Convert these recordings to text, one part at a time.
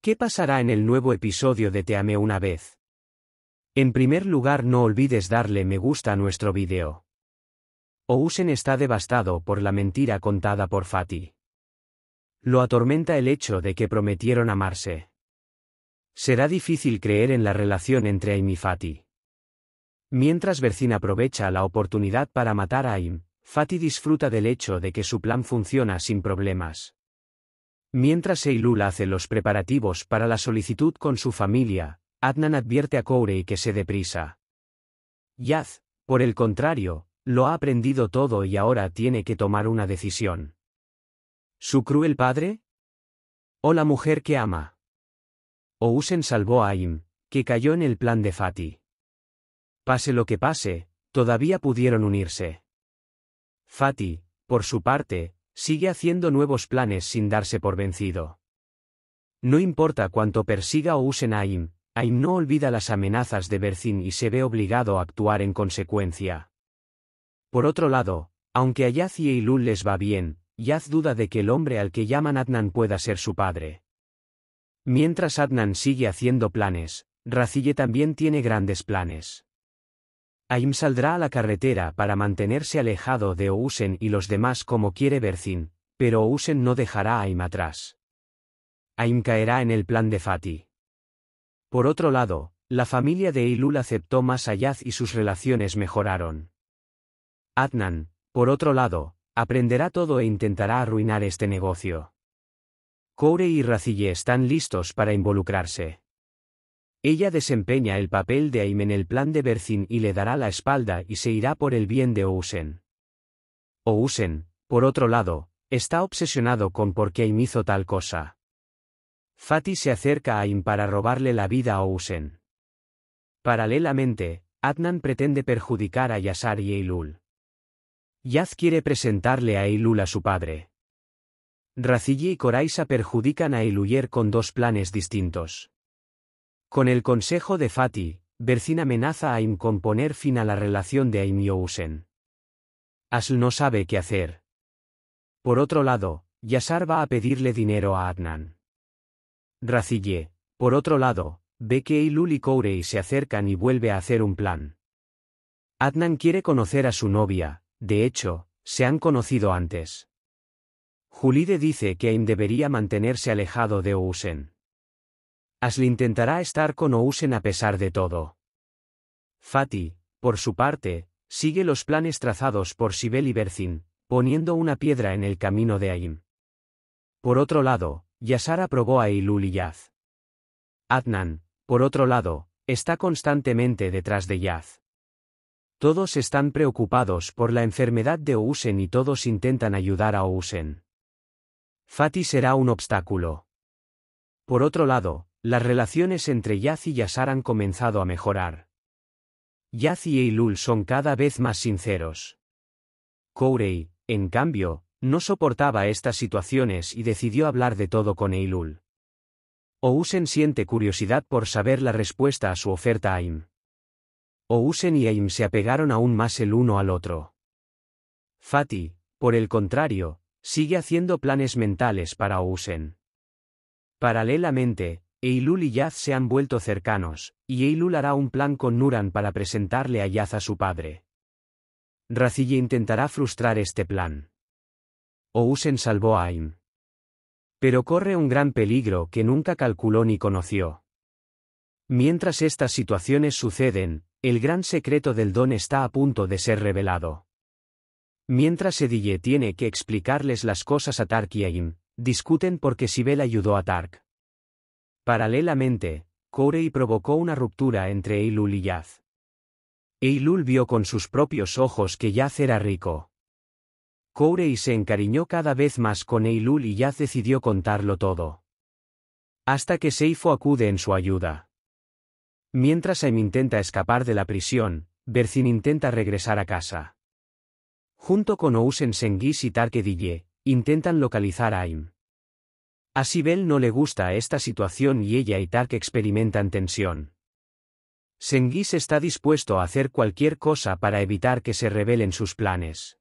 ¿Qué pasará en el nuevo episodio de Te Amé una vez? En primer lugar no olvides darle me gusta a nuestro video. Ousen está devastado por la mentira contada por Fatih. Lo atormenta el hecho de que prometieron amarse. Será difícil creer en la relación entre Aim y Fatih. Mientras Bercin aprovecha la oportunidad para matar a Aim, Fatih disfruta del hecho de que su plan funciona sin problemas. Mientras Eilul hace los preparativos para la solicitud con su familia, Adnan advierte a y que se deprisa. Yaz, por el contrario, lo ha aprendido todo y ahora tiene que tomar una decisión. ¿Su cruel padre? ¿O la mujer que ama? Ousen salvó a Aim, que cayó en el plan de Fati. Pase lo que pase, todavía pudieron unirse. Fati, por su parte, sigue haciendo nuevos planes sin darse por vencido. No importa cuánto persiga o usen a AIM, AIM no olvida las amenazas de Berzin y se ve obligado a actuar en consecuencia. Por otro lado, aunque a Yaz y Eilul les va bien, Yaz duda de que el hombre al que llaman Adnan pueda ser su padre. Mientras Adnan sigue haciendo planes, Racille también tiene grandes planes. Aim saldrá a la carretera para mantenerse alejado de Ousen y los demás como quiere Berzin, pero Ousen no dejará a Aim atrás. Aim caerá en el plan de Fatih. Por otro lado, la familia de Ilul aceptó más allá y sus relaciones mejoraron. Adnan, por otro lado, aprenderá todo e intentará arruinar este negocio. Koure y Racille están listos para involucrarse. Ella desempeña el papel de Aim en el plan de Berzin y le dará la espalda y se irá por el bien de Ousen. Ousen, por otro lado, está obsesionado con por qué Aim hizo tal cosa. Fati se acerca a Aim para robarle la vida a Ousen. Paralelamente, Adnan pretende perjudicar a Yasar y Eilul. Yaz quiere presentarle a Eilul a su padre. Racilli y Coraisa perjudican a Eiluyer con dos planes distintos. Con el consejo de Fati, Bercin amenaza a Im con poner fin a la relación de Aim y Ousen. Asl no sabe qué hacer. Por otro lado, Yasar va a pedirle dinero a Adnan. Racille, por otro lado, ve que Ailul y se acercan y vuelve a hacer un plan. Adnan quiere conocer a su novia, de hecho, se han conocido antes. Julide dice que Aim debería mantenerse alejado de Ousen. Asli intentará estar con Ousen a pesar de todo. Fati, por su parte, sigue los planes trazados por Sibel y Berzin, poniendo una piedra en el camino de Aim. Por otro lado, Yasara probó a Ilul y Yaz. Adnan, por otro lado, está constantemente detrás de Yaz. Todos están preocupados por la enfermedad de Ousen y todos intentan ayudar a Ousen. Fati será un obstáculo. Por otro lado, las relaciones entre Yaz y Yasar han comenzado a mejorar. Yaz y Ilul son cada vez más sinceros. Kourei, en cambio, no soportaba estas situaciones y decidió hablar de todo con Eilul. Ousen siente curiosidad por saber la respuesta a su oferta a Im. Ousen y Aim se apegaron aún más el uno al otro. Fati, por el contrario, sigue haciendo planes mentales para Ousen. Paralelamente, Eilul y Yaz se han vuelto cercanos, y Eilul hará un plan con Nuran para presentarle a Yaz a su padre. Racille intentará frustrar este plan. Ousen salvó a Aim. Pero corre un gran peligro que nunca calculó ni conoció. Mientras estas situaciones suceden, el gran secreto del don está a punto de ser revelado. Mientras Edille tiene que explicarles las cosas a Tark y Aim, discuten porque Sibel ayudó a Tark. Paralelamente, Corey provocó una ruptura entre Eilul y Yaz. Eilul vio con sus propios ojos que Yaz era rico. Corey se encariñó cada vez más con Eilul y Yaz decidió contarlo todo. Hasta que Seifo acude en su ayuda. Mientras Aim intenta escapar de la prisión, Bercin intenta regresar a casa. Junto con Ousen Sengis y Tarke intentan localizar a Aim. A Sibel no le gusta esta situación y ella y Tark experimentan tensión. Sengis está dispuesto a hacer cualquier cosa para evitar que se revelen sus planes.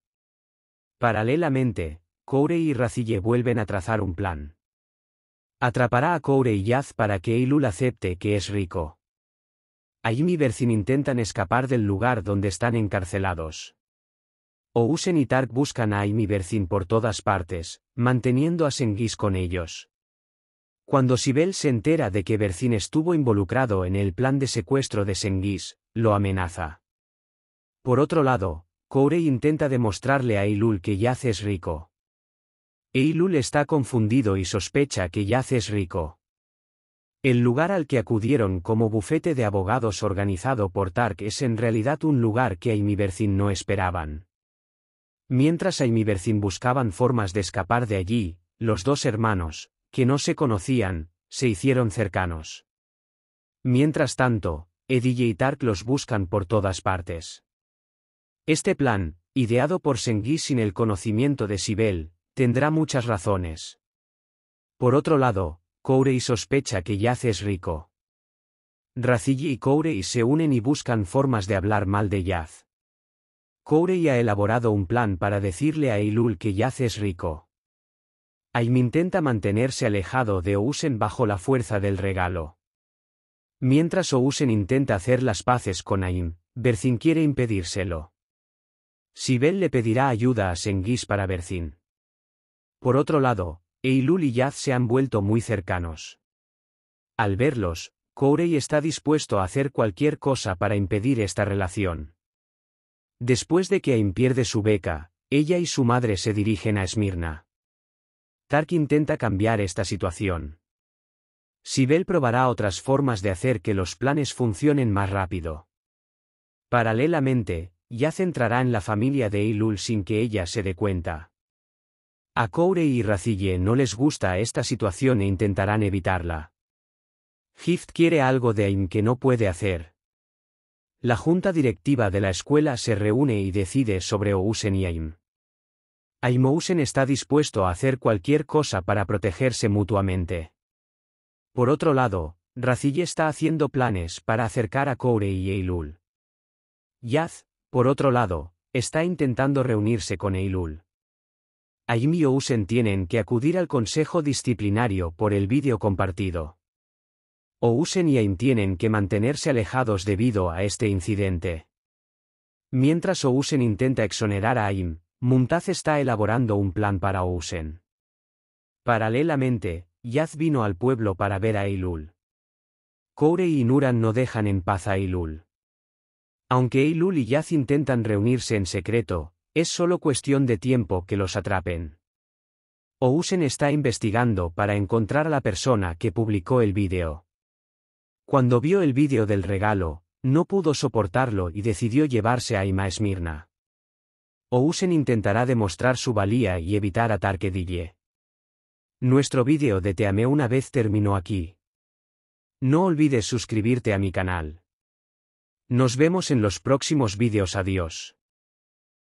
Paralelamente, Kourei y Racille vuelven a trazar un plan. Atrapará a Kourei y Yaz para que Eilul acepte que es rico. Ahí y Bercin intentan escapar del lugar donde están encarcelados. Ousen y Tark buscan a Aimi por todas partes, manteniendo a Sengis con ellos. Cuando Sibel se entera de que Bercin estuvo involucrado en el plan de secuestro de Sengis, lo amenaza. Por otro lado, koure intenta demostrarle a Ilul que Yaz es rico. Eilul está confundido y sospecha que Yaz es rico. El lugar al que acudieron como bufete de abogados organizado por Tark es en realidad un lugar que Aimi no esperaban. Mientras Bercin buscaban formas de escapar de allí, los dos hermanos, que no se conocían, se hicieron cercanos. Mientras tanto, Edille y Tark los buscan por todas partes. Este plan, ideado por Sengi sin el conocimiento de Sibel, tendrá muchas razones. Por otro lado, Kourei sospecha que Yace es rico. Racilli y Kourei se unen y buscan formas de hablar mal de Yaz. Corey ha elaborado un plan para decirle a Eilul que Yaz es rico. Aim intenta mantenerse alejado de Ousen bajo la fuerza del regalo. Mientras Ousen intenta hacer las paces con Aim, Berzin quiere impedírselo. Sibel le pedirá ayuda a Sengis para Berzin. Por otro lado, Eilul y Yaz se han vuelto muy cercanos. Al verlos, Corey está dispuesto a hacer cualquier cosa para impedir esta relación. Después de que Aim pierde su beca, ella y su madre se dirigen a Esmirna. Tark intenta cambiar esta situación. Sibel probará otras formas de hacer que los planes funcionen más rápido. Paralelamente, ya centrará en la familia de Elul sin que ella se dé cuenta. A Koure y Racille no les gusta esta situación e intentarán evitarla. Hift quiere algo de Aim que no puede hacer, la junta directiva de la escuela se reúne y decide sobre Ousen y Aim. Ousen está dispuesto a hacer cualquier cosa para protegerse mutuamente. Por otro lado, Racille está haciendo planes para acercar a Koure y Eilul. Yaz, por otro lado, está intentando reunirse con Eilul. Aim y Ousen tienen que acudir al consejo disciplinario por el vídeo compartido. Ousen y Aim tienen que mantenerse alejados debido a este incidente. Mientras Ousen intenta exonerar a Aim, Muntaz está elaborando un plan para Ousen. Paralelamente, Yaz vino al pueblo para ver a Ilul. Koure y Nuran no dejan en paz a Ilul. Aunque Ilul y Yaz intentan reunirse en secreto, es solo cuestión de tiempo que los atrapen. Ousen está investigando para encontrar a la persona que publicó el vídeo. Cuando vio el vídeo del regalo, no pudo soportarlo y decidió llevarse a Ima Esmirna. Ousen intentará demostrar su valía y evitar a que Nuestro vídeo de Te amé una vez terminó aquí. No olvides suscribirte a mi canal. Nos vemos en los próximos vídeos adiós.